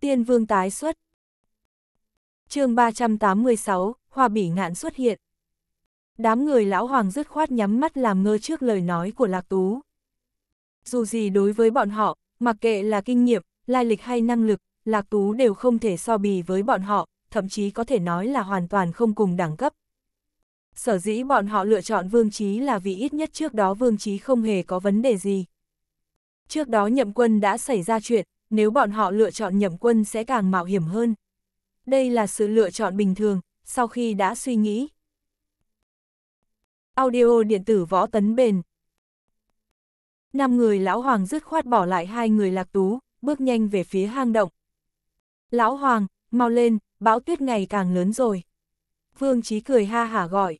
Tiên vương tái xuất. chương 386, Hoa Bỉ Ngạn xuất hiện. Đám người lão hoàng dứt khoát nhắm mắt làm ngơ trước lời nói của Lạc Tú. Dù gì đối với bọn họ, mặc kệ là kinh nghiệm, lai lịch hay năng lực, Lạc Tú đều không thể so bì với bọn họ, thậm chí có thể nói là hoàn toàn không cùng đẳng cấp. Sở dĩ bọn họ lựa chọn Vương Trí là vì ít nhất trước đó Vương Trí không hề có vấn đề gì. Trước đó nhậm quân đã xảy ra chuyện, nếu bọn họ lựa chọn nhậm quân sẽ càng mạo hiểm hơn. Đây là sự lựa chọn bình thường, sau khi đã suy nghĩ. Audio điện tử võ tấn bền Năm người lão hoàng dứt khoát bỏ lại hai người lạc tú, bước nhanh về phía hang động. Lão hoàng, mau lên, bão tuyết ngày càng lớn rồi. Vương trí cười ha hả gọi.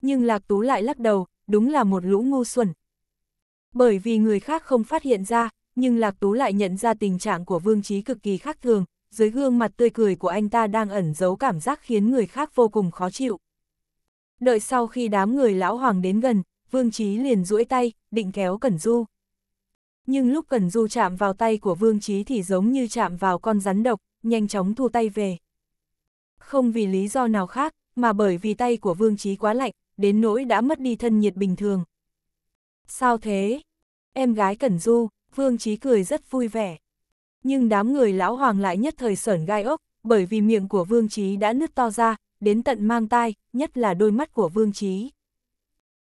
Nhưng lạc tú lại lắc đầu, đúng là một lũ ngu xuẩn. Bởi vì người khác không phát hiện ra, nhưng Lạc Tú lại nhận ra tình trạng của Vương Trí cực kỳ khác thường, dưới gương mặt tươi cười của anh ta đang ẩn giấu cảm giác khiến người khác vô cùng khó chịu. Đợi sau khi đám người lão hoàng đến gần, Vương Trí liền duỗi tay, định kéo Cẩn Du. Nhưng lúc Cẩn Du chạm vào tay của Vương Trí thì giống như chạm vào con rắn độc, nhanh chóng thu tay về. Không vì lý do nào khác, mà bởi vì tay của Vương Trí quá lạnh, đến nỗi đã mất đi thân nhiệt bình thường. Sao thế? Em gái Cẩn Du, Vương Chí cười rất vui vẻ. Nhưng đám người lão hoàng lại nhất thời sởn gai ốc, bởi vì miệng của Vương Chí đã nứt to ra, đến tận mang tai, nhất là đôi mắt của Vương Chí.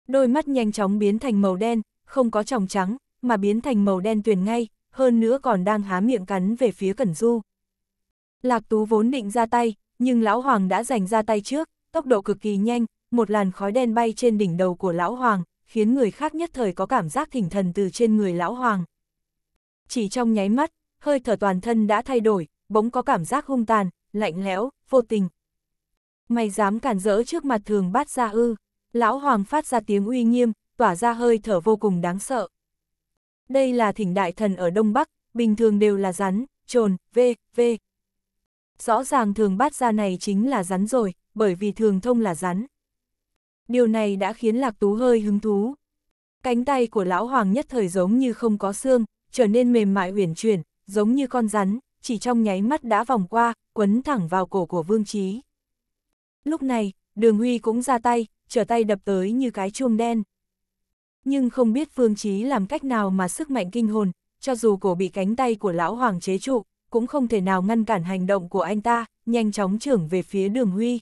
Đôi mắt nhanh chóng biến thành màu đen, không có tròng trắng, mà biến thành màu đen tuyền ngay, hơn nữa còn đang há miệng cắn về phía Cẩn Du. Lạc Tú vốn định ra tay, nhưng lão hoàng đã giành ra tay trước, tốc độ cực kỳ nhanh, một làn khói đen bay trên đỉnh đầu của lão hoàng, khiến người khác nhất thời có cảm giác thỉnh thần từ trên người lão hoàng chỉ trong nháy mắt, hơi thở toàn thân đã thay đổi, bỗng có cảm giác hung tàn, lạnh lẽo, vô tình. Mày dám cản rỡ trước mặt thường bát ra ư, lão hoàng phát ra tiếng uy nghiêm, tỏa ra hơi thở vô cùng đáng sợ. Đây là thỉnh đại thần ở Đông Bắc, bình thường đều là rắn, trồn, v v Rõ ràng thường bát ra này chính là rắn rồi, bởi vì thường thông là rắn. Điều này đã khiến Lạc Tú hơi hứng thú. Cánh tay của lão hoàng nhất thời giống như không có xương, trở nên mềm mại uyển chuyển, giống như con rắn, chỉ trong nháy mắt đã vòng qua, quấn thẳng vào cổ của Vương Trí. Lúc này, Đường Huy cũng ra tay, trở tay đập tới như cái chuông đen. Nhưng không biết Vương Trí làm cách nào mà sức mạnh kinh hồn, cho dù cổ bị cánh tay của lão hoàng chế trụ, cũng không thể nào ngăn cản hành động của anh ta, nhanh chóng trưởng về phía Đường Huy.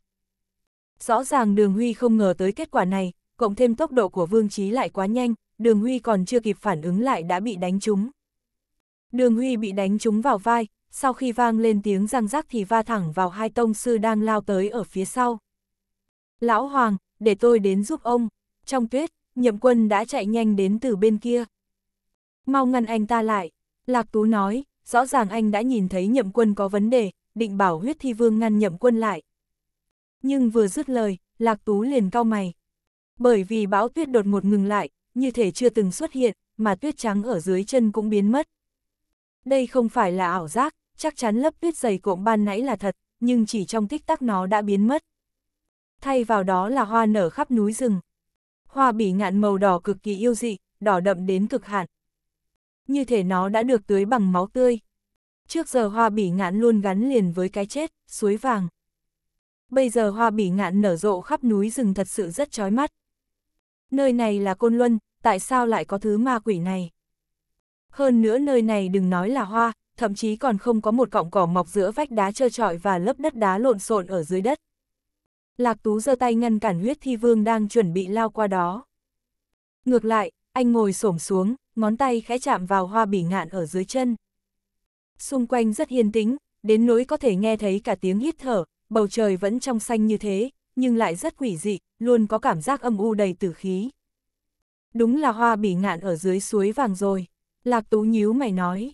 Rõ ràng Đường Huy không ngờ tới kết quả này, cộng thêm tốc độ của Vương Trí lại quá nhanh, Đường Huy còn chưa kịp phản ứng lại đã bị đánh trúng. Đường Huy bị đánh trúng vào vai, sau khi vang lên tiếng răng rắc thì va thẳng vào hai tông sư đang lao tới ở phía sau. Lão Hoàng, để tôi đến giúp ông. Trong tuyết, nhậm quân đã chạy nhanh đến từ bên kia. Mau ngăn anh ta lại. Lạc Tú nói, rõ ràng anh đã nhìn thấy nhậm quân có vấn đề, định bảo huyết thi vương ngăn nhậm quân lại. Nhưng vừa dứt lời, Lạc Tú liền cau mày. Bởi vì bão tuyết đột ngột ngừng lại, như thể chưa từng xuất hiện, mà tuyết trắng ở dưới chân cũng biến mất. Đây không phải là ảo giác, chắc chắn lớp tuyết dày cuộn ban nãy là thật, nhưng chỉ trong tích tắc nó đã biến mất. Thay vào đó là hoa nở khắp núi rừng. Hoa bỉ ngạn màu đỏ cực kỳ yêu dị, đỏ đậm đến cực hạn. Như thể nó đã được tưới bằng máu tươi. Trước giờ hoa bỉ ngạn luôn gắn liền với cái chết, suối vàng. Bây giờ hoa bỉ ngạn nở rộ khắp núi rừng thật sự rất chói mắt. Nơi này là Côn Luân, tại sao lại có thứ ma quỷ này? hơn nữa nơi này đừng nói là hoa, thậm chí còn không có một cọng cỏ mọc giữa vách đá trơ trọi và lớp đất đá lộn xộn ở dưới đất. Lạc Tú giơ tay ngăn cản huyết thi vương đang chuẩn bị lao qua đó. Ngược lại, anh ngồi xổm xuống, ngón tay khẽ chạm vào hoa bỉ ngạn ở dưới chân. Xung quanh rất yên tĩnh, đến nỗi có thể nghe thấy cả tiếng hít thở, bầu trời vẫn trong xanh như thế, nhưng lại rất quỷ dị, luôn có cảm giác âm u đầy tử khí. Đúng là hoa bỉ ngạn ở dưới suối vàng rồi. Lạc Tú nhíu mày nói.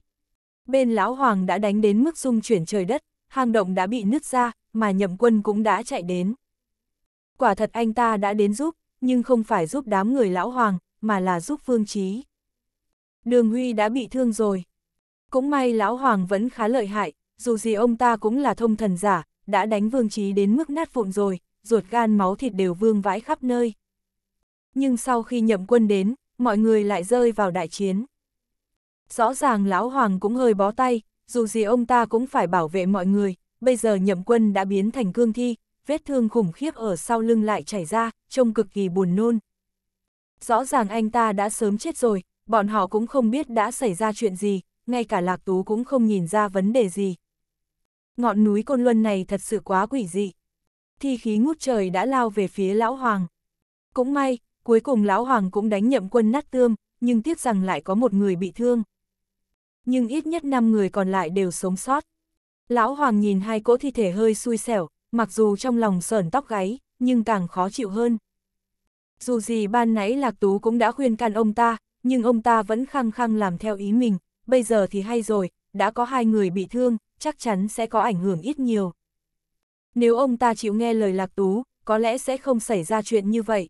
Bên Lão Hoàng đã đánh đến mức rung chuyển trời đất, hang động đã bị nứt ra, mà nhậm quân cũng đã chạy đến. Quả thật anh ta đã đến giúp, nhưng không phải giúp đám người Lão Hoàng, mà là giúp Phương Trí. Đường Huy đã bị thương rồi. Cũng may Lão Hoàng vẫn khá lợi hại, dù gì ông ta cũng là thông thần giả, đã đánh Vương Trí đến mức nát vụn rồi, ruột gan máu thịt đều vương vãi khắp nơi. Nhưng sau khi nhậm quân đến, mọi người lại rơi vào đại chiến rõ ràng lão hoàng cũng hơi bó tay, dù gì ông ta cũng phải bảo vệ mọi người, bây giờ nhậm quân đã biến thành cương thi, vết thương khủng khiếp ở sau lưng lại chảy ra, trông cực kỳ buồn nôn. Rõ ràng anh ta đã sớm chết rồi, bọn họ cũng không biết đã xảy ra chuyện gì, ngay cả lạc tú cũng không nhìn ra vấn đề gì. Ngọn núi Côn Luân này thật sự quá quỷ dị. Thi khí ngút trời đã lao về phía Lão Hoàng. Cũng may, cuối cùng Lão Hoàng cũng đánh nhậm quân nát tương, nhưng tiếc rằng lại có một người bị thương nhưng ít nhất 5 người còn lại đều sống sót. Lão Hoàng nhìn hai cỗ thi thể hơi xui xẻo, mặc dù trong lòng sờn tóc gáy, nhưng càng khó chịu hơn. Dù gì ban nãy Lạc Tú cũng đã khuyên can ông ta, nhưng ông ta vẫn khăng khăng làm theo ý mình, bây giờ thì hay rồi, đã có hai người bị thương, chắc chắn sẽ có ảnh hưởng ít nhiều. Nếu ông ta chịu nghe lời Lạc Tú, có lẽ sẽ không xảy ra chuyện như vậy.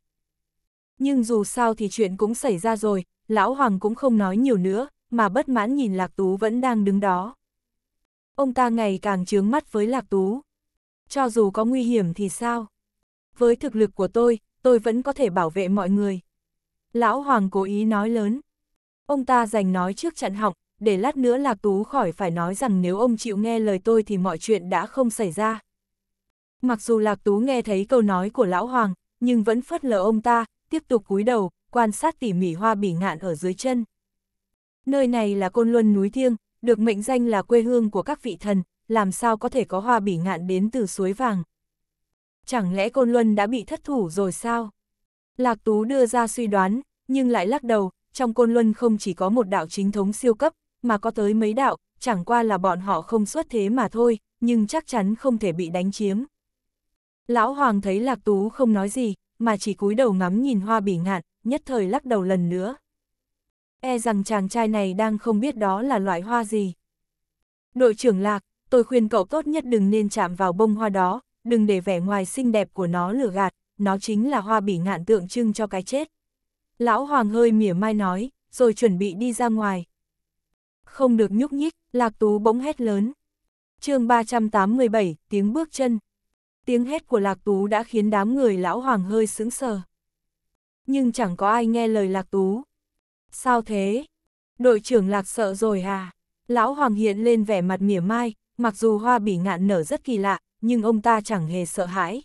Nhưng dù sao thì chuyện cũng xảy ra rồi, Lão Hoàng cũng không nói nhiều nữa, mà bất mãn nhìn Lạc Tú vẫn đang đứng đó. Ông ta ngày càng chướng mắt với Lạc Tú. Cho dù có nguy hiểm thì sao? Với thực lực của tôi, tôi vẫn có thể bảo vệ mọi người. Lão Hoàng cố ý nói lớn. Ông ta dành nói trước chặn họng, để lát nữa Lạc Tú khỏi phải nói rằng nếu ông chịu nghe lời tôi thì mọi chuyện đã không xảy ra. Mặc dù Lạc Tú nghe thấy câu nói của Lão Hoàng, nhưng vẫn phất lờ ông ta, tiếp tục cúi đầu, quan sát tỉ mỉ hoa bỉ ngạn ở dưới chân. Nơi này là Côn Luân núi thiêng, được mệnh danh là quê hương của các vị thần, làm sao có thể có hoa bỉ ngạn đến từ suối vàng. Chẳng lẽ Côn Luân đã bị thất thủ rồi sao? Lạc Tú đưa ra suy đoán, nhưng lại lắc đầu, trong Côn Luân không chỉ có một đạo chính thống siêu cấp, mà có tới mấy đạo, chẳng qua là bọn họ không xuất thế mà thôi, nhưng chắc chắn không thể bị đánh chiếm. Lão Hoàng thấy Lạc Tú không nói gì, mà chỉ cúi đầu ngắm nhìn hoa bỉ ngạn, nhất thời lắc đầu lần nữa e rằng chàng trai này đang không biết đó là loại hoa gì. Đội trưởng Lạc, tôi khuyên cậu tốt nhất đừng nên chạm vào bông hoa đó, đừng để vẻ ngoài xinh đẹp của nó lừa gạt, nó chính là hoa bỉ ngạn tượng trưng cho cái chết. Lão Hoàng hơi mỉa mai nói, rồi chuẩn bị đi ra ngoài. Không được nhúc nhích, Lạc Tú bỗng hét lớn. chương 387, tiếng bước chân. Tiếng hét của Lạc Tú đã khiến đám người Lão Hoàng hơi sững sờ. Nhưng chẳng có ai nghe lời Lạc Tú, Sao thế? Đội trưởng lạc sợ rồi à? Lão Hoàng hiện lên vẻ mặt mỉa mai, mặc dù hoa bỉ ngạn nở rất kỳ lạ, nhưng ông ta chẳng hề sợ hãi.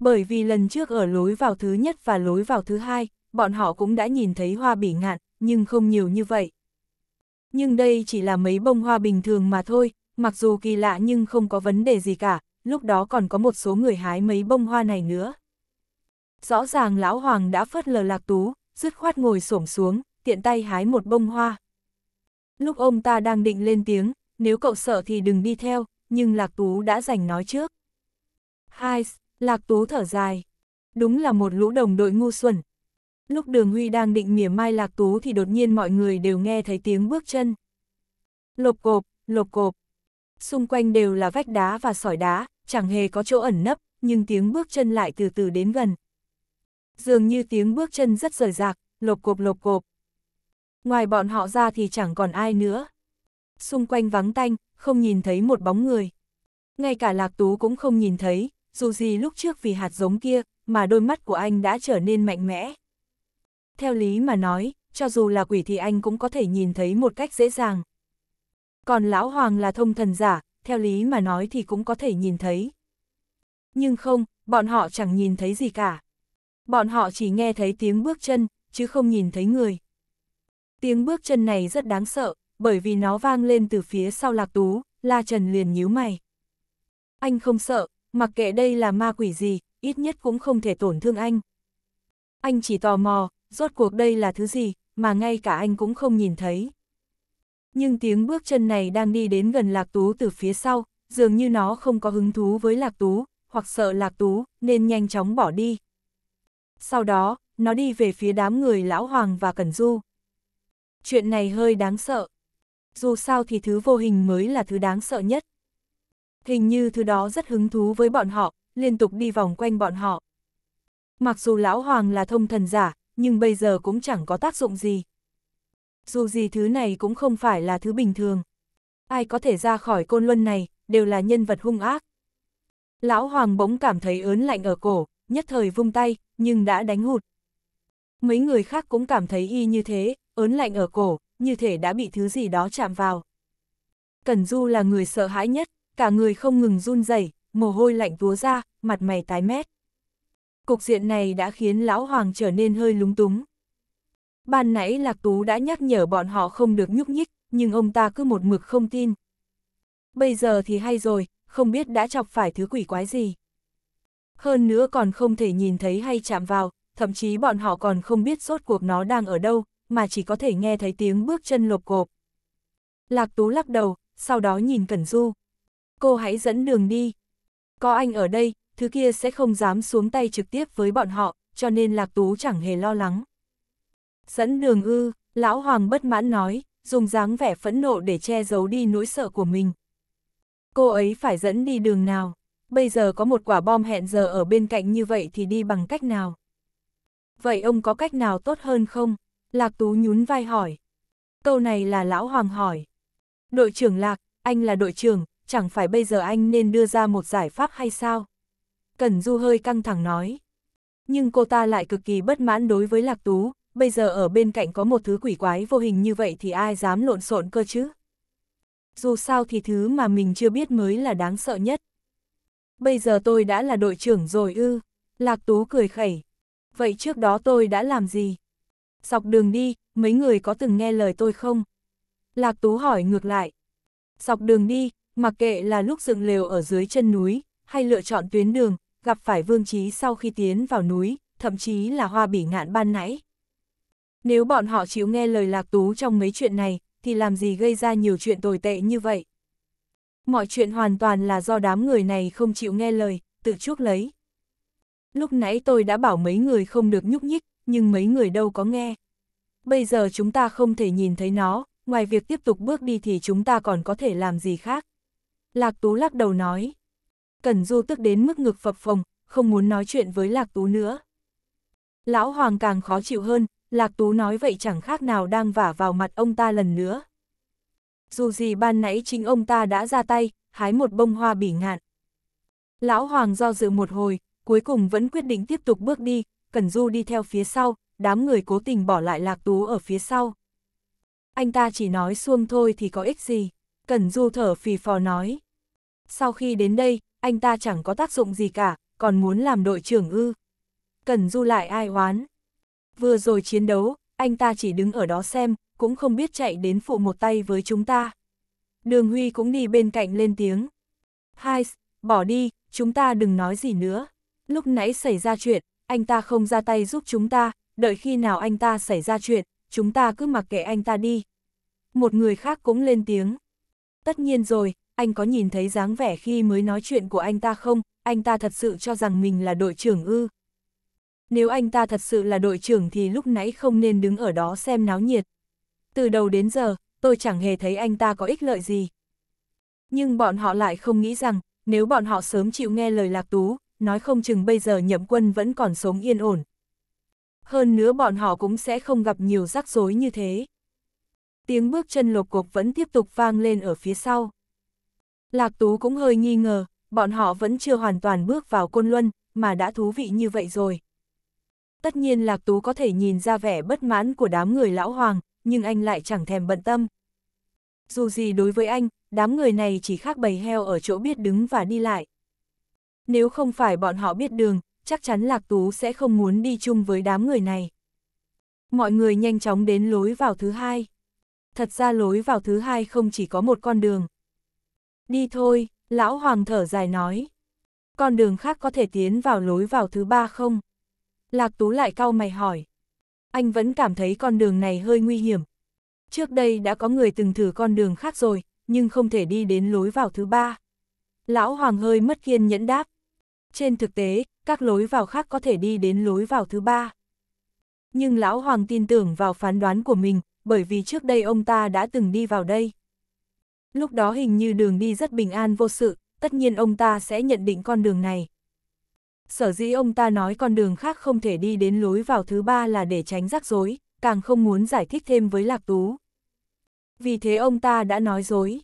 Bởi vì lần trước ở lối vào thứ nhất và lối vào thứ hai, bọn họ cũng đã nhìn thấy hoa bỉ ngạn, nhưng không nhiều như vậy. Nhưng đây chỉ là mấy bông hoa bình thường mà thôi, mặc dù kỳ lạ nhưng không có vấn đề gì cả, lúc đó còn có một số người hái mấy bông hoa này nữa. Rõ ràng Lão Hoàng đã phớt lờ Lạc Tú, dứt khoát ngồi xổm xuống, tiện tay hái một bông hoa. Lúc ông ta đang định lên tiếng, nếu cậu sợ thì đừng đi theo, nhưng Lạc Tú đã giành nói trước. Hai, Lạc Tú thở dài. Đúng là một lũ đồng đội ngu xuẩn. Lúc Đường Huy đang định mỉa mai Lạc Tú thì đột nhiên mọi người đều nghe thấy tiếng bước chân. Lộp cộp, lộp cộp. Xung quanh đều là vách đá và sỏi đá, chẳng hề có chỗ ẩn nấp, nhưng tiếng bước chân lại từ từ đến gần, dường như tiếng bước chân rất rời rạc, lộp cộp lộp cộp. Ngoài bọn họ ra thì chẳng còn ai nữa. Xung quanh vắng tanh, không nhìn thấy một bóng người. Ngay cả Lạc Tú cũng không nhìn thấy, dù gì lúc trước vì hạt giống kia, mà đôi mắt của anh đã trở nên mạnh mẽ. Theo lý mà nói, cho dù là quỷ thì anh cũng có thể nhìn thấy một cách dễ dàng. Còn Lão Hoàng là thông thần giả, theo lý mà nói thì cũng có thể nhìn thấy. Nhưng không, bọn họ chẳng nhìn thấy gì cả bọn họ chỉ nghe thấy tiếng bước chân, chứ không nhìn thấy người. Tiếng bước chân này rất đáng sợ, bởi vì nó vang lên từ phía sau lạc tú, La Trần liền nhíu mày. Anh không sợ, mặc kệ đây là ma quỷ gì, ít nhất cũng không thể tổn thương anh. Anh chỉ tò mò, rốt cuộc đây là thứ gì, mà ngay cả anh cũng không nhìn thấy. Nhưng tiếng bước chân này đang đi đến gần Lạc Tú từ phía sau, dường như nó không có hứng thú với Lạc Tú, hoặc sợ Lạc Tú, nên nhanh chóng bỏ đi, sau đó, nó đi về phía đám người Lão Hoàng và Cẩn Du. Chuyện này hơi đáng sợ. Dù sao thì thứ vô hình mới là thứ đáng sợ nhất. Hình như thứ đó rất hứng thú với bọn họ, liên tục đi vòng quanh bọn họ. Mặc dù Lão Hoàng là thông thần giả, nhưng bây giờ cũng chẳng có tác dụng gì. Dù gì thứ này cũng không phải là thứ bình thường. Ai có thể ra khỏi côn luân này, đều là nhân vật hung ác. Lão Hoàng bỗng cảm thấy ớn lạnh ở cổ, nhất thời vung tay, nhưng đã đánh hụt. Mấy người khác cũng cảm thấy y như thế, ớn lạnh ở cổ, như thể đã bị thứ gì đó chạm vào. Cẩn Du là người sợ hãi nhất, cả người không ngừng run rẩy, mồ hôi lạnh túa ra, mặt mày tái mét. Cục diện này đã khiến Lão Hoàng trở nên hơi lúng túng. Ban nãy Lạc Tú đã nhắc nhở bọn họ không được nhúc nhích, nhưng ông ta cứ một mực không tin. Bây giờ thì hay rồi, không biết đã chọc phải thứ quỷ quái gì hơn nữa còn không thể nhìn thấy hay chạm vào, thậm chí bọn họ còn không biết sốt cuộc nó đang ở đâu, mà chỉ có thể nghe thấy tiếng bước chân lộp cộp. Lạc Tú lắc đầu, sau đó nhìn Cẩn Du. Cô hãy dẫn đường đi. Có anh ở đây, thứ kia sẽ không dám xuống tay trực tiếp với bọn họ, cho nên Lạc Tú chẳng hề lo lắng. Dẫn đường ư, Lão Hoàng bất mãn nói, dùng dáng vẻ phẫn nộ để che giấu đi nỗi sợ của mình. Cô ấy phải dẫn đi đường nào? bây giờ có một quả bom hẹn giờ ở bên cạnh như vậy thì đi bằng cách nào? Vậy ông có cách nào tốt hơn không? Lạc Tú nhún vai hỏi. Câu này là Lão Hoàng hỏi. Đội trưởng Lạc, anh là đội trưởng, chẳng phải bây giờ anh nên đưa ra một giải pháp hay sao? Cẩn Du hơi căng thẳng nói. Nhưng cô ta lại cực kỳ bất mãn đối với Lạc Tú, bây giờ ở bên cạnh có một thứ quỷ quái vô hình như vậy thì ai dám lộn xộn cơ chứ? Dù sao thì thứ mà mình chưa biết mới là đáng sợ nhất. Bây giờ tôi đã là đội trưởng rồi ư. Lạc Tú cười khẩy. Vậy trước đó tôi đã làm gì? sọc đường đi, mấy người có từng nghe lời tôi không? Lạc Tú hỏi ngược lại. sọc đường đi, mặc kệ là lúc dựng lều ở dưới chân núi, hay lựa chọn tuyến đường, gặp phải vương trí sau khi tiến vào núi, thậm chí là hoa bỉ ngạn ban nãy. Nếu bọn họ chịu nghe lời Lạc Tú trong mấy chuyện này, thì làm gì gây ra nhiều chuyện tồi tệ như vậy? mọi chuyện hoàn toàn là do đám người này không chịu nghe lời, tự chuốc lấy. Lúc nãy tôi đã bảo mấy người không được nhúc nhích, nhưng mấy người đâu có nghe. Bây giờ chúng ta không thể nhìn thấy nó, ngoài việc tiếp tục bước đi thì chúng ta còn có thể làm gì khác. Lạc Tú lắc đầu nói. Cẩn Du tức đến mức ngực phập phồng, không muốn nói chuyện với Lạc Tú nữa. Lão Hoàng càng khó chịu hơn, Lạc Tú nói vậy chẳng khác nào đang vả vào mặt ông ta lần nữa. Dù gì ban nãy chính ông ta đã ra tay, hái một bông hoa bỉ ngạn. Lão Hoàng do dự một hồi, cuối cùng vẫn quyết định tiếp tục bước đi, Cẩn Du đi theo phía sau, đám người cố tình bỏ lại Lạc Tú ở phía sau. Anh ta chỉ nói xuông thôi thì có ích gì, Cẩn Du thở phì phò nói. Sau khi đến đây, anh ta chẳng có tác dụng gì cả, còn muốn làm đội trưởng ư. Cẩn Du lại ai oán. Vừa rồi chiến đấu, anh ta chỉ đứng ở đó xem, cũng không biết chạy đến phụ một tay với chúng ta. Đường Huy cũng đi bên cạnh lên tiếng. Hai, bỏ đi, chúng ta đừng nói gì nữa. Lúc nãy xảy ra chuyện, anh ta không ra tay giúp chúng ta, đợi khi nào anh ta xảy ra chuyện, chúng ta cứ mặc kệ anh ta đi. Một người khác cũng lên tiếng. Tất nhiên rồi, anh có nhìn thấy dáng vẻ khi mới nói chuyện của anh ta không, anh ta thật sự cho rằng mình là đội trưởng ư. Nếu anh ta thật sự là đội trưởng thì lúc nãy không nên đứng ở đó xem náo nhiệt từ đầu đến giờ, tôi chẳng hề thấy anh ta có ích lợi gì. Nhưng bọn họ lại không nghĩ rằng, nếu bọn họ sớm chịu nghe lời Lạc Tú, nói không chừng bây giờ nhậm quân vẫn còn sống yên ổn. Hơn nữa bọn họ cũng sẽ không gặp nhiều rắc rối như thế. Tiếng bước chân lột cục vẫn tiếp tục vang lên ở phía sau. Lạc Tú cũng hơi nghi ngờ, bọn họ vẫn chưa hoàn toàn bước vào côn luân, mà đã thú vị như vậy rồi. Tất nhiên Lạc Tú có thể nhìn ra vẻ bất mãn của đám người lão hoàng, nhưng anh lại chẳng thèm bận tâm. Dù gì đối với anh, đám người này chỉ khác bầy heo ở chỗ biết đứng và đi lại. Nếu không phải bọn họ biết đường, chắc chắn Lạc Tú sẽ không muốn đi chung với đám người này. Mọi người nhanh chóng đến lối vào thứ hai. Thật ra lối vào thứ hai không chỉ có một con đường. Đi thôi, Lão Hoàng thở dài nói. Con đường khác có thể tiến vào lối vào thứ ba không? Lạc Tú lại cau mày hỏi anh vẫn cảm thấy con đường này hơi nguy hiểm. Trước đây đã có người từng thử con đường khác rồi, nhưng không thể đi đến lối vào thứ ba. Lão Hoàng hơi mất kiên nhẫn đáp. Trên thực tế, các lối vào khác có thể đi đến lối vào thứ ba. Nhưng Lão Hoàng tin tưởng vào phán đoán của mình, bởi vì trước đây ông ta đã từng đi vào đây. Lúc đó hình như đường đi rất bình an vô sự, tất nhiên ông ta sẽ nhận định con đường này. Sở dĩ ông ta nói con đường khác không thể đi đến lối vào thứ ba là để tránh rắc rối, càng không muốn giải thích thêm với Lạc Tú. Vì thế ông ta đã nói dối.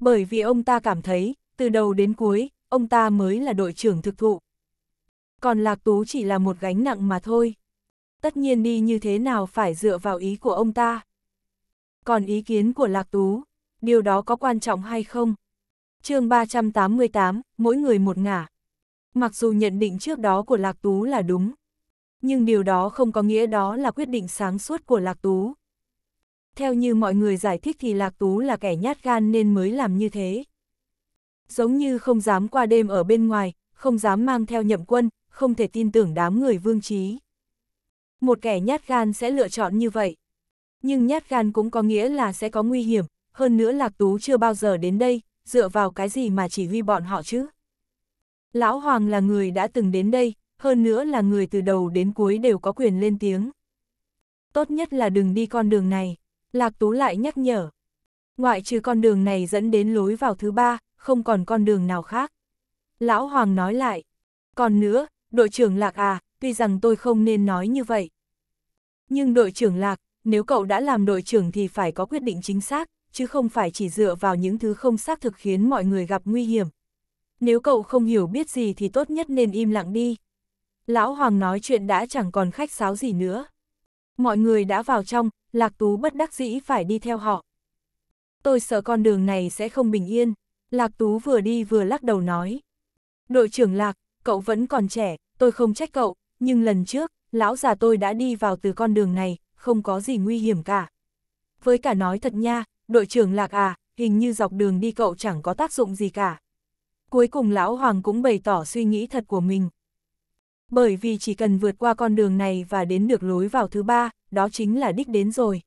Bởi vì ông ta cảm thấy, từ đầu đến cuối, ông ta mới là đội trưởng thực thụ. Còn Lạc Tú chỉ là một gánh nặng mà thôi. Tất nhiên đi như thế nào phải dựa vào ý của ông ta. Còn ý kiến của Lạc Tú, điều đó có quan trọng hay không? chương 388, mỗi người một ngả. Mặc dù nhận định trước đó của Lạc Tú là đúng, nhưng điều đó không có nghĩa đó là quyết định sáng suốt của Lạc Tú. Theo như mọi người giải thích thì Lạc Tú là kẻ nhát gan nên mới làm như thế. Giống như không dám qua đêm ở bên ngoài, không dám mang theo nhậm quân, không thể tin tưởng đám người vương trí. Một kẻ nhát gan sẽ lựa chọn như vậy. Nhưng nhát gan cũng có nghĩa là sẽ có nguy hiểm, hơn nữa Lạc Tú chưa bao giờ đến đây, dựa vào cái gì mà chỉ huy bọn họ chứ. Lão Hoàng là người đã từng đến đây, hơn nữa là người từ đầu đến cuối đều có quyền lên tiếng. Tốt nhất là đừng đi con đường này, Lạc Tú lại nhắc nhở. Ngoại trừ con đường này dẫn đến lối vào thứ ba, không còn con đường nào khác. Lão Hoàng nói lại. Còn nữa, đội trưởng Lạc à, tuy rằng tôi không nên nói như vậy. Nhưng đội trưởng Lạc, nếu cậu đã làm đội trưởng thì phải có quyết định chính xác, chứ không phải chỉ dựa vào những thứ không xác thực khiến mọi người gặp nguy hiểm, nếu cậu không hiểu biết gì thì tốt nhất nên im lặng đi. Lão Hoàng nói chuyện đã chẳng còn khách sáo gì nữa. Mọi người đã vào trong, Lạc Tú bất đắc dĩ phải đi theo họ. Tôi sợ con đường này sẽ không bình yên. Lạc Tú vừa đi vừa lắc đầu nói. Đội trưởng Lạc, cậu vẫn còn trẻ, tôi không trách cậu, nhưng lần trước, lão già tôi đã đi vào từ con đường này, không có gì nguy hiểm cả. Với cả nói thật nha, đội trưởng Lạc à, hình như dọc đường đi cậu chẳng có tác dụng gì cả. Cuối cùng Lão Hoàng cũng bày tỏ suy nghĩ thật của mình. Bởi vì chỉ cần vượt qua con đường này và đến được lối vào thứ ba, đó chính là đích đến rồi.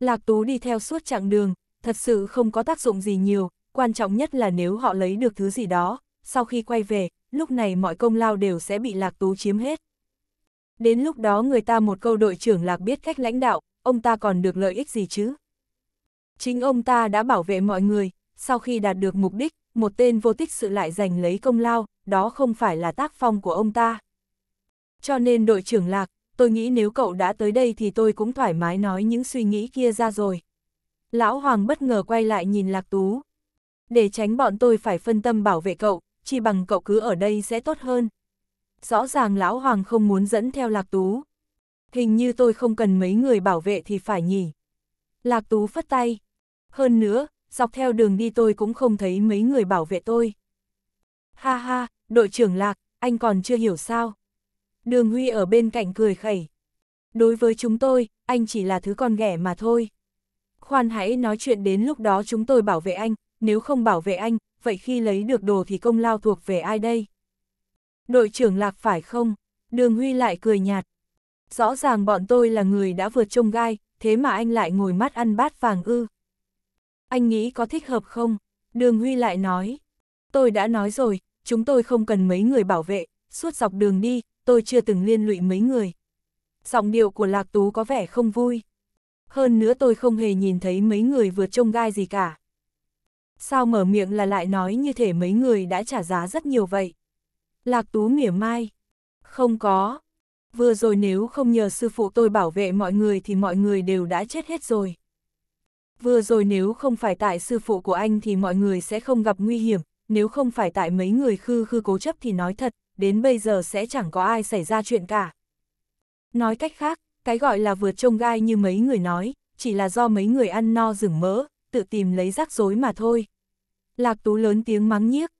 Lạc Tú đi theo suốt chặng đường, thật sự không có tác dụng gì nhiều, quan trọng nhất là nếu họ lấy được thứ gì đó, sau khi quay về, lúc này mọi công lao đều sẽ bị Lạc Tú chiếm hết. Đến lúc đó người ta một câu đội trưởng Lạc biết cách lãnh đạo, ông ta còn được lợi ích gì chứ? Chính ông ta đã bảo vệ mọi người, sau khi đạt được mục đích, một tên vô tích sự lại giành lấy công lao, đó không phải là tác phong của ông ta. Cho nên đội trưởng Lạc, tôi nghĩ nếu cậu đã tới đây thì tôi cũng thoải mái nói những suy nghĩ kia ra rồi. Lão Hoàng bất ngờ quay lại nhìn Lạc Tú. Để tránh bọn tôi phải phân tâm bảo vệ cậu, chỉ bằng cậu cứ ở đây sẽ tốt hơn. Rõ ràng Lão Hoàng không muốn dẫn theo Lạc Tú. Hình như tôi không cần mấy người bảo vệ thì phải nhỉ. Lạc Tú phất tay. Hơn nữa, dọc theo đường đi tôi cũng không thấy mấy người bảo vệ tôi. Ha ha, đội trưởng Lạc, anh còn chưa hiểu sao. Đường Huy ở bên cạnh cười khẩy. Đối với chúng tôi, anh chỉ là thứ con ghẻ mà thôi. Khoan hãy nói chuyện đến lúc đó chúng tôi bảo vệ anh, nếu không bảo vệ anh, vậy khi lấy được đồ thì công lao thuộc về ai đây? Đội trưởng Lạc phải không? Đường Huy lại cười nhạt. Rõ ràng bọn tôi là người đã vượt trông gai, thế mà anh lại ngồi mắt ăn bát vàng ư anh nghĩ có thích hợp không? Đường Huy lại nói, tôi đã nói rồi, chúng tôi không cần mấy người bảo vệ, suốt dọc đường đi, tôi chưa từng liên lụy mấy người. Giọng điệu của Lạc Tú có vẻ không vui. Hơn nữa tôi không hề nhìn thấy mấy người vượt trông gai gì cả. Sao mở miệng là lại nói như thể mấy người đã trả giá rất nhiều vậy? Lạc Tú mỉa mai. Không có. Vừa rồi nếu không nhờ sư phụ tôi bảo vệ mọi người thì mọi người đều đã chết hết rồi vừa rồi nếu không phải tại sư phụ của anh thì mọi người sẽ không gặp nguy hiểm, nếu không phải tại mấy người khư khư cố chấp thì nói thật, đến bây giờ sẽ chẳng có ai xảy ra chuyện cả. Nói cách khác, cái gọi là vượt trông gai như mấy người nói, chỉ là do mấy người ăn no rừng mỡ, tự tìm lấy rắc rối mà thôi. Lạc Tú lớn tiếng mắng nhiếc.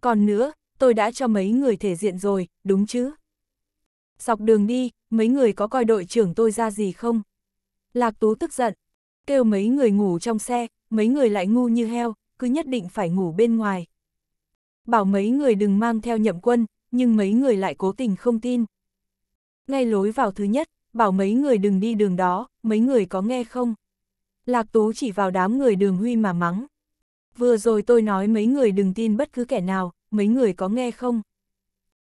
Còn nữa, tôi đã cho mấy người thể diện rồi, đúng chứ? Dọc đường đi, mấy người có coi đội trưởng tôi ra gì không? Lạc Tú tức giận, kêu mấy người ngủ trong xe, mấy người lại ngu như heo, cứ nhất định phải ngủ bên ngoài. Bảo mấy người đừng mang theo nhậm quân, nhưng mấy người lại cố tình không tin. Ngay lối vào thứ nhất, bảo mấy người đừng đi đường đó, mấy người có nghe không? Lạc Tú chỉ vào đám người đường Huy mà mắng. Vừa rồi tôi nói mấy người đừng tin bất cứ kẻ nào, mấy người có nghe không?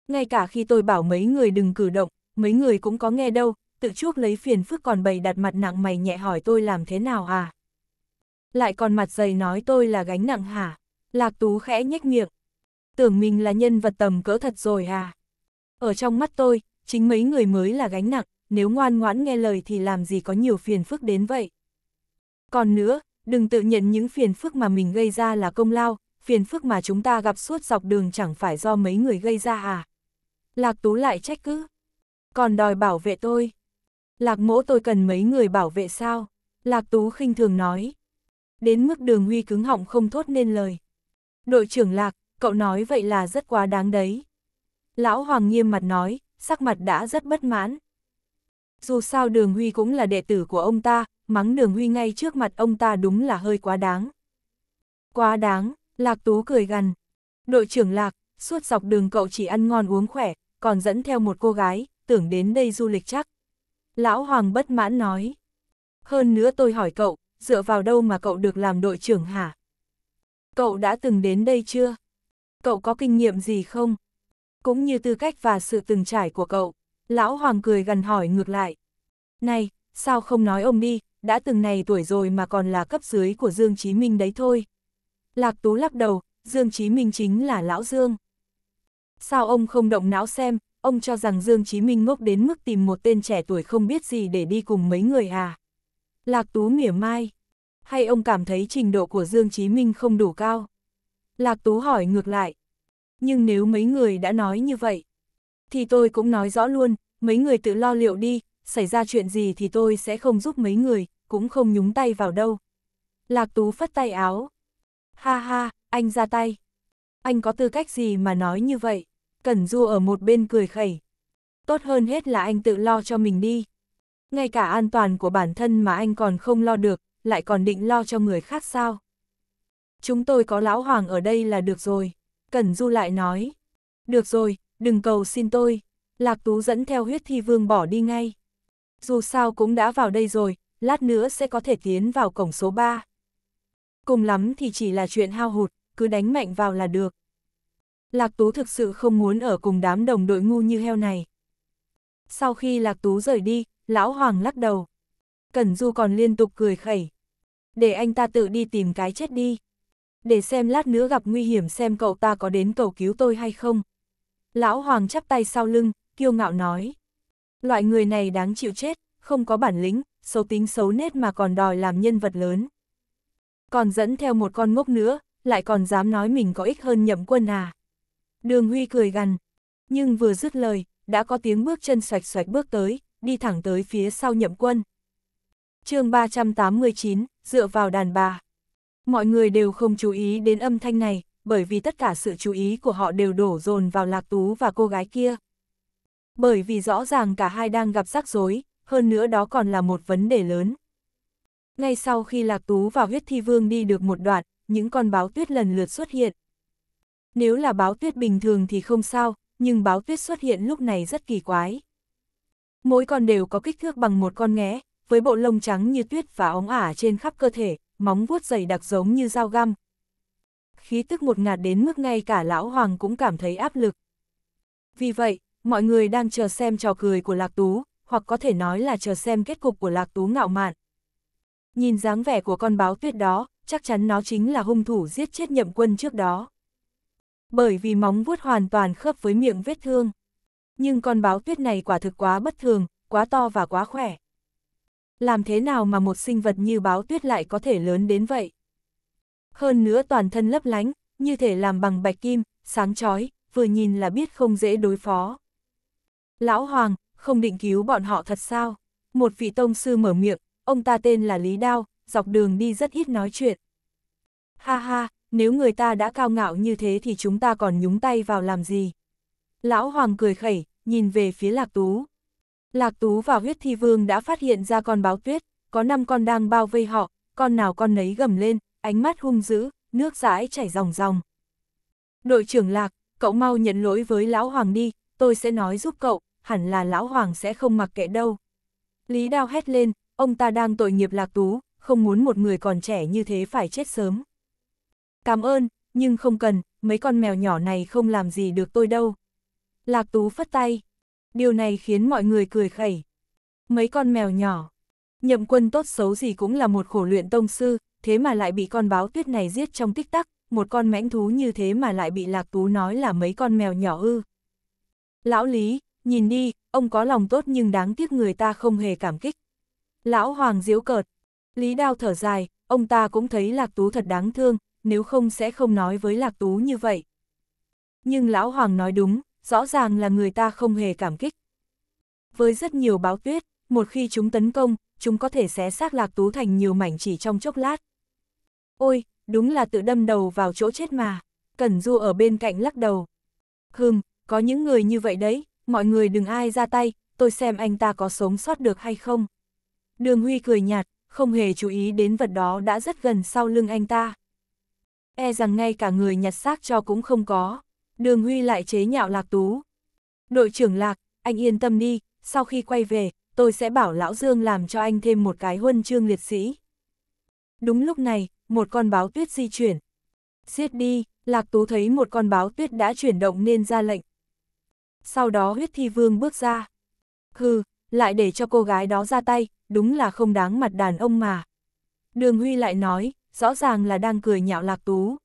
Ngay cả khi tôi bảo mấy người đừng cử động, mấy người cũng có nghe đâu, tự chuốc lấy phiền phức còn bày đặt mặt nặng mày nhẹ hỏi tôi làm thế nào à? Lại còn mặt dày nói tôi là gánh nặng hả? Lạc Tú khẽ nhếch miệng. Tưởng mình là nhân vật tầm cỡ thật rồi à? Ở trong mắt tôi, chính mấy người mới là gánh nặng, nếu ngoan ngoãn nghe lời thì làm gì có nhiều phiền phức đến vậy. Còn nữa, đừng tự nhận những phiền phức mà mình gây ra là công lao, phiền phức mà chúng ta gặp suốt dọc đường chẳng phải do mấy người gây ra à. Lạc Tú lại trách cứ. Còn đòi bảo vệ tôi. Lạc mỗ tôi cần mấy người bảo vệ sao? Lạc Tú khinh thường nói. Đến mức đường huy cứng họng không thốt nên lời. Đội trưởng Lạc, cậu nói vậy là rất quá đáng đấy. Lão Hoàng nghiêm mặt nói, sắc mặt đã rất bất mãn. Dù sao đường huy cũng là đệ tử của ông ta, mắng đường huy ngay trước mặt ông ta đúng là hơi quá đáng. Quá đáng, Lạc Tú cười gằn. Đội trưởng Lạc, suốt dọc đường cậu chỉ ăn ngon uống khỏe, còn dẫn theo một cô gái, tưởng đến đây du lịch chắc. Lão Hoàng bất mãn nói. Hơn nữa tôi hỏi cậu, dựa vào đâu mà cậu được làm đội trưởng hả? Cậu đã từng đến đây chưa? Cậu có kinh nghiệm gì không? Cũng như tư cách và sự từng trải của cậu. Lão Hoàng cười gần hỏi ngược lại. Này, sao không nói ông đi, đã từng này tuổi rồi mà còn là cấp dưới của Dương Chí Minh đấy thôi. Lạc Tú lắc đầu, Dương Chí Minh chính là Lão Dương. Sao ông không động não xem, ông cho rằng Dương Chí Minh ngốc đến mức tìm một tên trẻ tuổi không biết gì để đi cùng mấy người à. Lạc Tú mỉa mai. Hay ông cảm thấy trình độ của Dương Chí Minh không đủ cao? Lạc Tú hỏi ngược lại. Nhưng nếu mấy người đã nói như vậy, thì tôi cũng nói rõ luôn, mấy người tự lo liệu đi, xảy ra chuyện gì thì tôi sẽ không giúp mấy người, cũng không nhúng tay vào đâu. Lạc Tú phất tay áo. Ha ha, anh ra tay. Anh có tư cách gì mà nói như vậy? Cẩn Du ở một bên cười khẩy. Tốt hơn hết là anh tự lo cho mình đi. Ngay cả an toàn của bản thân mà anh còn không lo được, lại còn định lo cho người khác sao. Chúng tôi có Lão Hoàng ở đây là được rồi. Cẩn Du lại nói. Được rồi, đừng cầu xin tôi. Lạc Tú dẫn theo huyết thi vương bỏ đi ngay. Dù sao cũng đã vào đây rồi, lát nữa sẽ có thể tiến vào cổng số 3. Cùng lắm thì chỉ là chuyện hao hụt, cứ đánh mạnh vào là được. Lạc Tú thực sự không muốn ở cùng đám đồng đội ngu như heo này. Sau khi Lạc Tú rời đi, Lão Hoàng lắc đầu. Cẩn Du còn liên tục cười khẩy. Để anh ta tự đi tìm cái chết đi. Để xem lát nữa gặp nguy hiểm xem cậu ta có đến cầu cứu tôi hay không. Lão Hoàng chắp tay sau lưng, kiêu ngạo nói. Loại người này đáng chịu chết, không có bản lĩnh, xấu tính xấu nết mà còn đòi làm nhân vật lớn. Còn dẫn theo một con ngốc nữa, lại còn dám nói mình có ích hơn nhậm quân à. Đường Huy cười gằn, nhưng vừa dứt lời, đã có tiếng bước chân xoạch xoạch bước tới, đi thẳng tới phía sau nhậm quân. chương 389, dựa vào đàn bà. Mọi người đều không chú ý đến âm thanh này, bởi vì tất cả sự chú ý của họ đều đổ dồn vào Lạc Tú và cô gái kia. Bởi vì rõ ràng cả hai đang gặp rắc rối, hơn nữa đó còn là một vấn đề lớn. Ngay sau khi Lạc Tú và Huyết Thi Vương đi được một đoạn, những con báo tuyết lần lượt xuất hiện, nếu là báo tuyết bình thường thì không sao, nhưng báo tuyết xuất hiện lúc này rất kỳ quái. Mỗi con đều có kích thước bằng một con ngé, với bộ lông trắng như tuyết và óng ả trên khắp cơ thể, móng vuốt dày đặc giống như dao găm. Khí tức một ngạt đến mức ngay cả lão hoàng cũng cảm thấy áp lực. Vì vậy, mọi người đang chờ xem trò cười của Lạc Tú, hoặc có thể nói là chờ xem kết cục của Lạc Tú ngạo mạn. Nhìn dáng vẻ của con báo tuyết đó, chắc chắn nó chính là hung thủ giết chết nhậm quân trước đó bởi vì móng vuốt hoàn toàn khớp với miệng vết thương. Nhưng con báo tuyết này quả thực quá bất thường, quá to và quá khỏe. Làm thế nào mà một sinh vật như báo tuyết lại có thể lớn đến vậy? Hơn nữa toàn thân lấp lánh, như thể làm bằng bạch kim, sáng chói, vừa nhìn là biết không dễ đối phó. Lão Hoàng, không định cứu bọn họ thật sao? Một vị tông sư mở miệng, ông ta tên là Lý Đao, dọc đường đi rất ít nói chuyện. Ha ha, nếu người ta đã cao ngạo như thế thì chúng ta còn nhúng tay vào làm gì? Lão Hoàng cười khẩy, nhìn về phía Lạc Tú. Lạc Tú và huyết thi vương đã phát hiện ra con báo tuyết, có 5 con đang bao vây họ, con nào con nấy gầm lên, ánh mắt hung dữ, nước rãi chảy ròng ròng. Đội trưởng Lạc, cậu mau nhận lỗi với Lão Hoàng đi, tôi sẽ nói giúp cậu, hẳn là Lão Hoàng sẽ không mặc kệ đâu. Lý Đao hét lên, ông ta đang tội nghiệp Lạc Tú, không muốn một người còn trẻ như thế phải chết sớm cảm ơn, nhưng không cần, mấy con mèo nhỏ này không làm gì được tôi đâu. Lạc Tú phất tay. Điều này khiến mọi người cười khẩy. Mấy con mèo nhỏ. Nhậm quân tốt xấu gì cũng là một khổ luyện tông sư, thế mà lại bị con báo tuyết này giết trong tích tắc, một con mãnh thú như thế mà lại bị Lạc Tú nói là mấy con mèo nhỏ ư. Lão Lý, nhìn đi, ông có lòng tốt nhưng đáng tiếc người ta không hề cảm kích. Lão Hoàng diễu cợt. Lý Đao thở dài, ông ta cũng thấy Lạc Tú thật đáng thương, nếu không sẽ không nói với Lạc Tú như vậy. Nhưng Lão Hoàng nói đúng, rõ ràng là người ta không hề cảm kích. Với rất nhiều báo tuyết, một khi chúng tấn công, chúng có thể xé xác Lạc Tú thành nhiều mảnh chỉ trong chốc lát. Ôi, đúng là tự đâm đầu vào chỗ chết mà, Cẩn Du ở bên cạnh lắc đầu. Hừm, có những người như vậy đấy, mọi người đừng ai ra tay, tôi xem anh ta có sống sót được hay không. Đường Huy cười nhạt, không hề chú ý đến vật đó đã rất gần sau lưng anh ta e rằng ngay cả người nhặt xác cho cũng không có. Đường Huy lại chế nhạo Lạc Tú. Đội trưởng Lạc, anh yên tâm đi, sau khi quay về, tôi sẽ bảo Lão Dương làm cho anh thêm một cái huân chương liệt sĩ. Đúng lúc này, một con báo tuyết di chuyển. Xiết đi, Lạc Tú thấy một con báo tuyết đã chuyển động nên ra lệnh. Sau đó huyết thi vương bước ra. Hừ, lại để cho cô gái đó ra tay, đúng là không đáng mặt đàn ông mà. Đường Huy lại nói, rõ ràng là đang cười nhạo Lạc Tú.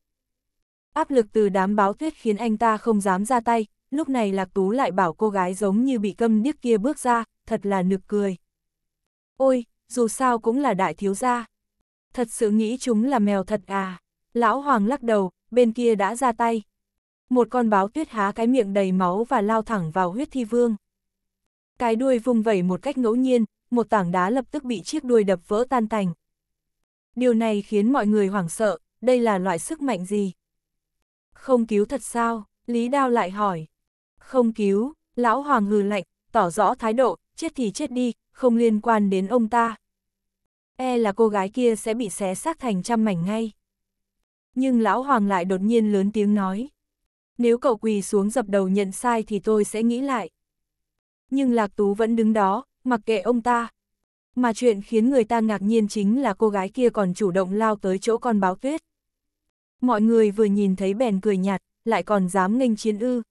Áp lực từ đám báo tuyết khiến anh ta không dám ra tay, lúc này Lạc Tú lại bảo cô gái giống như bị câm điếc kia bước ra, thật là nực cười. Ôi, dù sao cũng là đại thiếu gia. Thật sự nghĩ chúng là mèo thật à. Lão Hoàng lắc đầu, bên kia đã ra tay. Một con báo tuyết há cái miệng đầy máu và lao thẳng vào huyết thi vương. Cái đuôi vung vẩy một cách ngẫu nhiên, một tảng đá lập tức bị chiếc đuôi đập vỡ tan tành. Điều này khiến mọi người hoảng sợ, đây là loại sức mạnh gì? Không cứu thật sao? Lý Đao lại hỏi. Không cứu, lão hoàng hừ lạnh, tỏ rõ thái độ, chết thì chết đi, không liên quan đến ông ta. E là cô gái kia sẽ bị xé xác thành trăm mảnh ngay. Nhưng lão hoàng lại đột nhiên lớn tiếng nói. Nếu cậu quỳ xuống dập đầu nhận sai thì tôi sẽ nghĩ lại. Nhưng Lạc Tú vẫn đứng đó, mặc kệ ông ta mà chuyện khiến người ta ngạc nhiên chính là cô gái kia còn chủ động lao tới chỗ con báo tuyết. Mọi người vừa nhìn thấy bèn cười nhạt, lại còn dám nghênh chiến ư.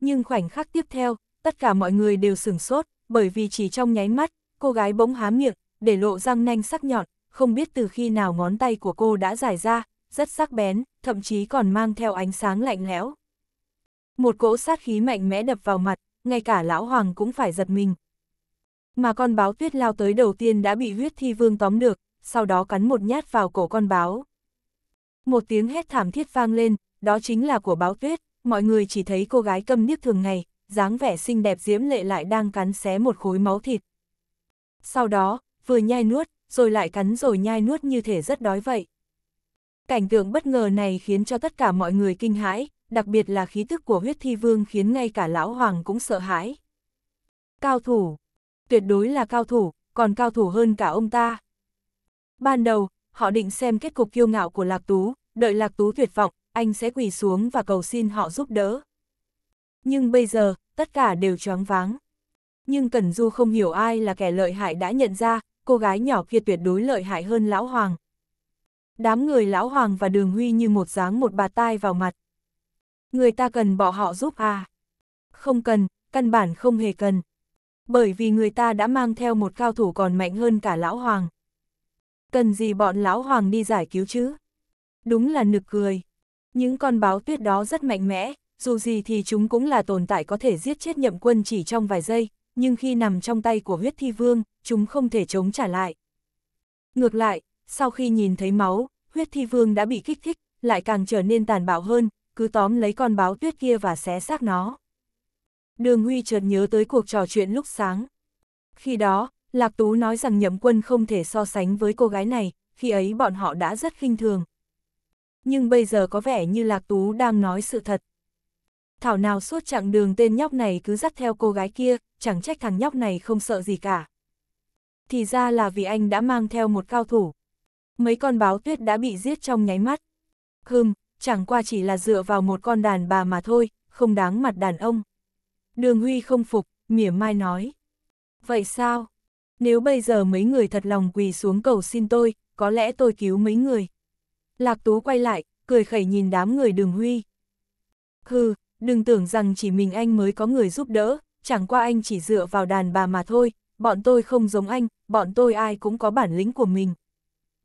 Nhưng khoảnh khắc tiếp theo, tất cả mọi người đều sửng sốt, bởi vì chỉ trong nháy mắt, cô gái bỗng há miệng, để lộ răng nanh sắc nhọn, không biết từ khi nào ngón tay của cô đã dài ra, rất sắc bén, thậm chí còn mang theo ánh sáng lạnh lẽo. Một cỗ sát khí mạnh mẽ đập vào mặt, ngay cả lão hoàng cũng phải giật mình, mà con báo tuyết lao tới đầu tiên đã bị huyết thi vương tóm được, sau đó cắn một nhát vào cổ con báo. Một tiếng hét thảm thiết vang lên, đó chính là của báo tuyết, mọi người chỉ thấy cô gái câm niếc thường ngày, dáng vẻ xinh đẹp diễm lệ lại đang cắn xé một khối máu thịt. Sau đó, vừa nhai nuốt, rồi lại cắn rồi nhai nuốt như thể rất đói vậy. Cảnh tượng bất ngờ này khiến cho tất cả mọi người kinh hãi, đặc biệt là khí tức của huyết thi vương khiến ngay cả lão hoàng cũng sợ hãi. Cao thủ, tuyệt đối là cao thủ, còn cao thủ hơn cả ông ta. Ban đầu, họ định xem kết cục kiêu ngạo của Lạc Tú, đợi Lạc Tú tuyệt vọng, anh sẽ quỳ xuống và cầu xin họ giúp đỡ. Nhưng bây giờ, tất cả đều choáng váng. Nhưng Cẩn Du không hiểu ai là kẻ lợi hại đã nhận ra, cô gái nhỏ kia tuyệt đối lợi hại hơn Lão Hoàng. Đám người Lão Hoàng và Đường Huy như một dáng một bà tai vào mặt. Người ta cần bỏ họ giúp à? Không cần, căn bản không hề cần. Bởi vì người ta đã mang theo một cao thủ còn mạnh hơn cả lão hoàng. Cần gì bọn lão hoàng đi giải cứu chứ? Đúng là nực cười. Những con báo tuyết đó rất mạnh mẽ, dù gì thì chúng cũng là tồn tại có thể giết chết nhậm quân chỉ trong vài giây, nhưng khi nằm trong tay của huyết thi vương, chúng không thể chống trả lại. Ngược lại, sau khi nhìn thấy máu, huyết thi vương đã bị kích thích, lại càng trở nên tàn bạo hơn, cứ tóm lấy con báo tuyết kia và xé xác nó. Đường Huy chợt nhớ tới cuộc trò chuyện lúc sáng. Khi đó, Lạc Tú nói rằng nhậm quân không thể so sánh với cô gái này, khi ấy bọn họ đã rất khinh thường. Nhưng bây giờ có vẻ như Lạc Tú đang nói sự thật. Thảo nào suốt chặng đường tên nhóc này cứ dắt theo cô gái kia, chẳng trách thằng nhóc này không sợ gì cả. Thì ra là vì anh đã mang theo một cao thủ. Mấy con báo tuyết đã bị giết trong nháy mắt. Hừm, chẳng qua chỉ là dựa vào một con đàn bà mà thôi, không đáng mặt đàn ông. Đường Huy không phục, mỉa mai nói. Vậy sao? Nếu bây giờ mấy người thật lòng quỳ xuống cầu xin tôi, có lẽ tôi cứu mấy người. Lạc Tú quay lại, cười khẩy nhìn đám người đường Huy. Hừ, đừng tưởng rằng chỉ mình anh mới có người giúp đỡ, chẳng qua anh chỉ dựa vào đàn bà mà thôi, bọn tôi không giống anh, bọn tôi ai cũng có bản lĩnh của mình.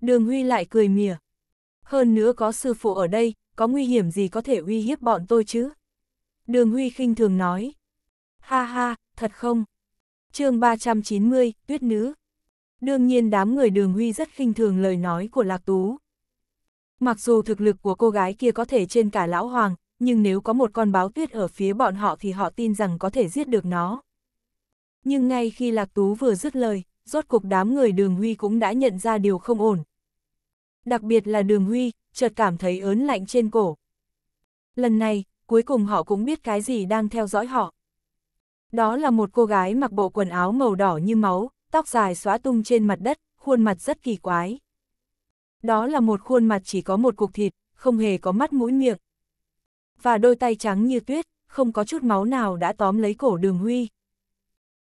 Đường Huy lại cười mỉa. Hơn nữa có sư phụ ở đây, có nguy hiểm gì có thể uy hiếp bọn tôi chứ? Đường Huy khinh thường nói. Ha ha, thật không? chương 390, Tuyết Nữ. Đương nhiên đám người đường huy rất khinh thường lời nói của Lạc Tú. Mặc dù thực lực của cô gái kia có thể trên cả lão hoàng, nhưng nếu có một con báo tuyết ở phía bọn họ thì họ tin rằng có thể giết được nó. Nhưng ngay khi Lạc Tú vừa dứt lời, rốt cục đám người đường huy cũng đã nhận ra điều không ổn. Đặc biệt là đường huy, chợt cảm thấy ớn lạnh trên cổ. Lần này, cuối cùng họ cũng biết cái gì đang theo dõi họ. Đó là một cô gái mặc bộ quần áo màu đỏ như máu, tóc dài xóa tung trên mặt đất, khuôn mặt rất kỳ quái. Đó là một khuôn mặt chỉ có một cục thịt, không hề có mắt mũi miệng. Và đôi tay trắng như tuyết, không có chút máu nào đã tóm lấy cổ đường huy.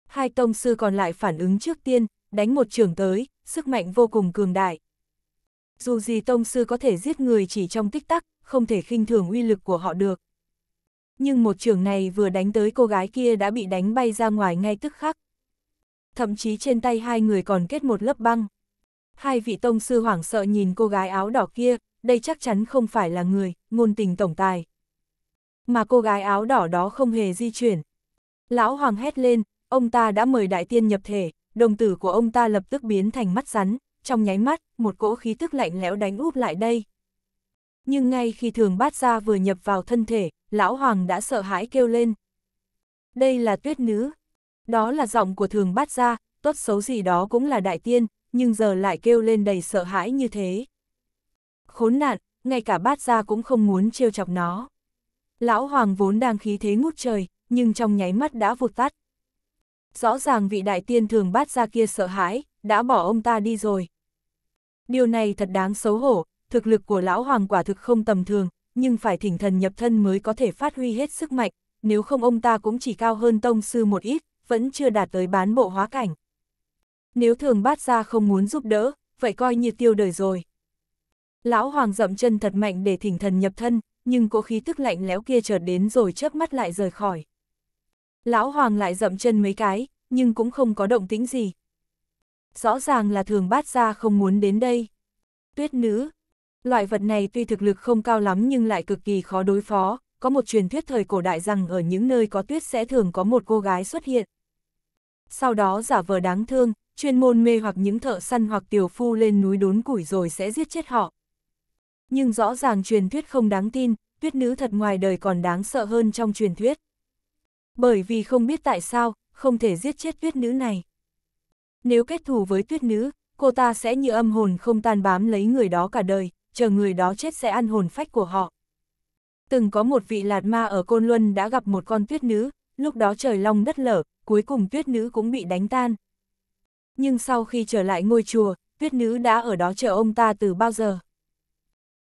Hai tông sư còn lại phản ứng trước tiên, đánh một trường tới, sức mạnh vô cùng cường đại. Dù gì tông sư có thể giết người chỉ trong tích tắc, không thể khinh thường uy lực của họ được nhưng một trường này vừa đánh tới cô gái kia đã bị đánh bay ra ngoài ngay tức khắc. Thậm chí trên tay hai người còn kết một lớp băng. Hai vị tông sư hoảng sợ nhìn cô gái áo đỏ kia, đây chắc chắn không phải là người, ngôn tình tổng tài. Mà cô gái áo đỏ đó không hề di chuyển. Lão Hoàng hét lên, ông ta đã mời đại tiên nhập thể, đồng tử của ông ta lập tức biến thành mắt rắn, trong nháy mắt, một cỗ khí tức lạnh lẽo đánh úp lại đây. Nhưng ngay khi thường bát ra vừa nhập vào thân thể, lão hoàng đã sợ hãi kêu lên. Đây là tuyết nữ. Đó là giọng của thường bát gia, tốt xấu gì đó cũng là đại tiên, nhưng giờ lại kêu lên đầy sợ hãi như thế. Khốn nạn, ngay cả bát gia cũng không muốn trêu chọc nó. Lão hoàng vốn đang khí thế ngút trời, nhưng trong nháy mắt đã vụt tắt. Rõ ràng vị đại tiên thường bát gia kia sợ hãi, đã bỏ ông ta đi rồi. Điều này thật đáng xấu hổ, thực lực của lão hoàng quả thực không tầm thường, nhưng phải thỉnh thần nhập thân mới có thể phát huy hết sức mạnh, nếu không ông ta cũng chỉ cao hơn tông sư một ít, vẫn chưa đạt tới bán bộ hóa cảnh. Nếu thường bát ra không muốn giúp đỡ, vậy coi như tiêu đời rồi. Lão Hoàng dậm chân thật mạnh để thỉnh thần nhập thân, nhưng cỗ khí tức lạnh lẽo kia chợt đến rồi chớp mắt lại rời khỏi. Lão Hoàng lại dậm chân mấy cái, nhưng cũng không có động tĩnh gì. Rõ ràng là thường bát ra không muốn đến đây. Tuyết nữ, Loại vật này tuy thực lực không cao lắm nhưng lại cực kỳ khó đối phó, có một truyền thuyết thời cổ đại rằng ở những nơi có tuyết sẽ thường có một cô gái xuất hiện. Sau đó giả vờ đáng thương, chuyên môn mê hoặc những thợ săn hoặc tiểu phu lên núi đốn củi rồi sẽ giết chết họ. Nhưng rõ ràng truyền thuyết không đáng tin, tuyết nữ thật ngoài đời còn đáng sợ hơn trong truyền thuyết. Bởi vì không biết tại sao, không thể giết chết tuyết nữ này. Nếu kết thù với tuyết nữ, cô ta sẽ như âm hồn không tan bám lấy người đó cả đời, chờ người đó chết sẽ ăn hồn phách của họ. Từng có một vị lạt ma ở Côn Luân đã gặp một con tuyết nữ, lúc đó trời long đất lở, cuối cùng tuyết nữ cũng bị đánh tan. Nhưng sau khi trở lại ngôi chùa, tuyết nữ đã ở đó chờ ông ta từ bao giờ.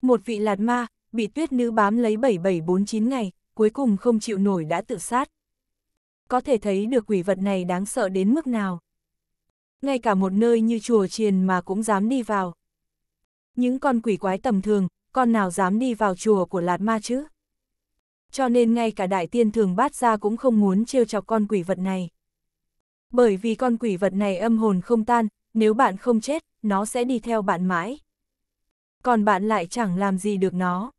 Một vị lạt ma, bị tuyết nữ bám lấy 7749 ngày, cuối cùng không chịu nổi đã tự sát. Có thể thấy được quỷ vật này đáng sợ đến mức nào. Ngay cả một nơi như chùa chiền mà cũng dám đi vào những con quỷ quái tầm thường, con nào dám đi vào chùa của Lạt Ma chứ? Cho nên ngay cả đại tiên thường bát ra cũng không muốn trêu chọc con quỷ vật này. Bởi vì con quỷ vật này âm hồn không tan, nếu bạn không chết, nó sẽ đi theo bạn mãi. Còn bạn lại chẳng làm gì được nó.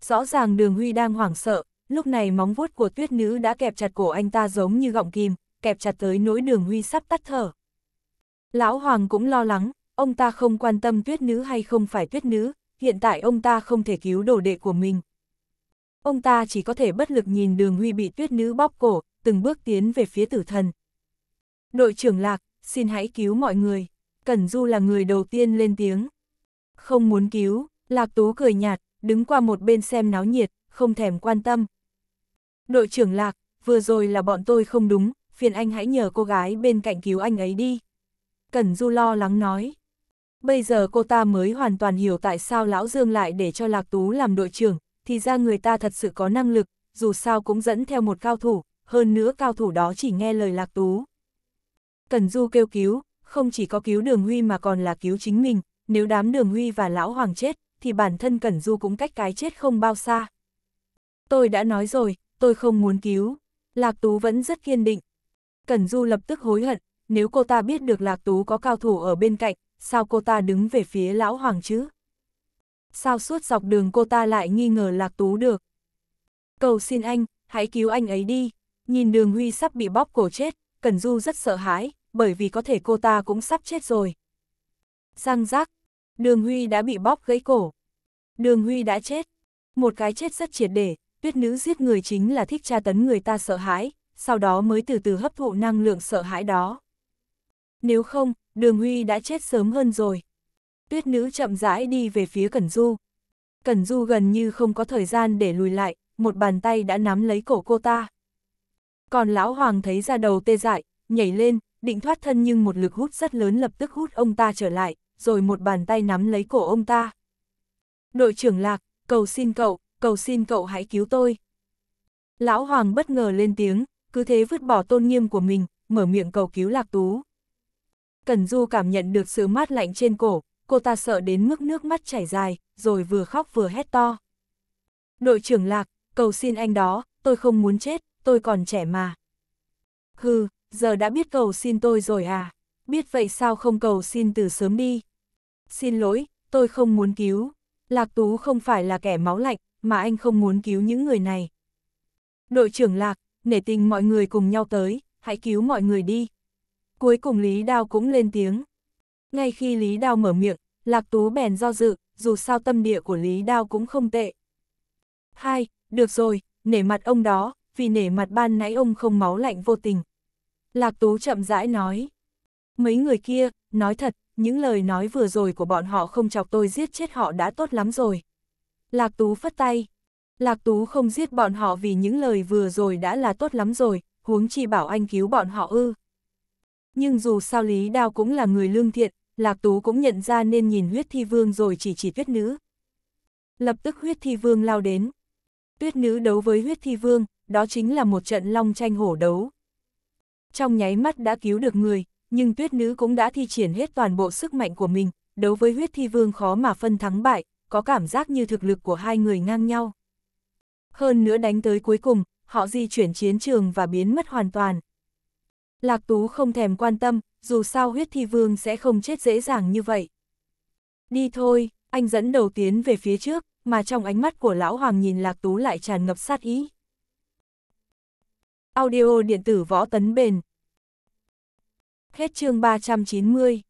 Rõ ràng đường Huy đang hoảng sợ, lúc này móng vuốt của tuyết nữ đã kẹp chặt cổ anh ta giống như gọng kìm, kẹp chặt tới nỗi đường Huy sắp tắt thở. Lão Hoàng cũng lo lắng, ông ta không quan tâm tuyết nữ hay không phải tuyết nữ, hiện tại ông ta không thể cứu đồ đệ của mình. Ông ta chỉ có thể bất lực nhìn đường huy bị tuyết nữ bóp cổ, từng bước tiến về phía tử thần. Đội trưởng Lạc, xin hãy cứu mọi người. Cẩn Du là người đầu tiên lên tiếng. Không muốn cứu, Lạc Tú cười nhạt, đứng qua một bên xem náo nhiệt, không thèm quan tâm. Đội trưởng Lạc, vừa rồi là bọn tôi không đúng, phiền anh hãy nhờ cô gái bên cạnh cứu anh ấy đi. Cẩn Du lo lắng nói. Bây giờ cô ta mới hoàn toàn hiểu tại sao Lão Dương lại để cho Lạc Tú làm đội trưởng, thì ra người ta thật sự có năng lực, dù sao cũng dẫn theo một cao thủ, hơn nữa cao thủ đó chỉ nghe lời Lạc Tú. Cần Du kêu cứu, không chỉ có cứu Đường Huy mà còn là cứu chính mình, nếu đám Đường Huy và Lão Hoàng chết, thì bản thân Cẩn Du cũng cách cái chết không bao xa. Tôi đã nói rồi, tôi không muốn cứu. Lạc Tú vẫn rất kiên định. Cẩn Du lập tức hối hận, nếu cô ta biết được Lạc Tú có cao thủ ở bên cạnh, sao cô ta đứng về phía lão hoàng chứ? Sao suốt dọc đường cô ta lại nghi ngờ lạc tú được? Cầu xin anh, hãy cứu anh ấy đi. Nhìn đường Huy sắp bị bóp cổ chết, Cần Du rất sợ hãi, bởi vì có thể cô ta cũng sắp chết rồi. Răng rác, đường Huy đã bị bóp gãy cổ. Đường Huy đã chết. Một cái chết rất triệt để, tuyết nữ giết người chính là thích tra tấn người ta sợ hãi, sau đó mới từ từ hấp thụ năng lượng sợ hãi đó nếu không, đường Huy đã chết sớm hơn rồi. Tuyết nữ chậm rãi đi về phía Cẩn Du. Cẩn Du gần như không có thời gian để lùi lại, một bàn tay đã nắm lấy cổ cô ta. Còn lão hoàng thấy ra đầu tê dại, nhảy lên, định thoát thân nhưng một lực hút rất lớn lập tức hút ông ta trở lại, rồi một bàn tay nắm lấy cổ ông ta. Đội trưởng lạc, cầu xin cậu, cầu xin cậu hãy cứu tôi. Lão hoàng bất ngờ lên tiếng, cứ thế vứt bỏ tôn nghiêm của mình, mở miệng cầu cứu lạc tú. Cần Du cảm nhận được sự mát lạnh trên cổ, cô ta sợ đến mức nước mắt chảy dài, rồi vừa khóc vừa hét to. Đội trưởng Lạc, cầu xin anh đó, tôi không muốn chết, tôi còn trẻ mà. Hừ, giờ đã biết cầu xin tôi rồi à? Biết vậy sao không cầu xin từ sớm đi? Xin lỗi, tôi không muốn cứu. Lạc Tú không phải là kẻ máu lạnh, mà anh không muốn cứu những người này. Đội trưởng Lạc, nể tình mọi người cùng nhau tới, hãy cứu mọi người đi. Cuối cùng Lý Đao cũng lên tiếng. Ngay khi Lý Đao mở miệng, Lạc Tú bèn do dự, dù sao tâm địa của Lý Đao cũng không tệ. Hai, được rồi, nể mặt ông đó, vì nể mặt ban nãy ông không máu lạnh vô tình. Lạc Tú chậm rãi nói. Mấy người kia, nói thật, những lời nói vừa rồi của bọn họ không chọc tôi giết chết họ đã tốt lắm rồi. Lạc Tú phất tay. Lạc Tú không giết bọn họ vì những lời vừa rồi đã là tốt lắm rồi, huống chi bảo anh cứu bọn họ ư. Nhưng dù sao Lý Đao cũng là người lương thiện, Lạc Tú cũng nhận ra nên nhìn huyết thi vương rồi chỉ chỉ tuyết nữ. Lập tức huyết thi vương lao đến. Tuyết nữ đấu với huyết thi vương, đó chính là một trận long tranh hổ đấu. Trong nháy mắt đã cứu được người, nhưng tuyết nữ cũng đã thi triển hết toàn bộ sức mạnh của mình, đấu với huyết thi vương khó mà phân thắng bại, có cảm giác như thực lực của hai người ngang nhau. Hơn nữa đánh tới cuối cùng, họ di chuyển chiến trường và biến mất hoàn toàn, Lạc Tú không thèm quan tâm, dù sao huyết thi vương sẽ không chết dễ dàng như vậy. Đi thôi, anh dẫn đầu tiến về phía trước, mà trong ánh mắt của lão hoàng nhìn Lạc Tú lại tràn ngập sát ý. Audio điện tử võ tấn bền. Hết chương 390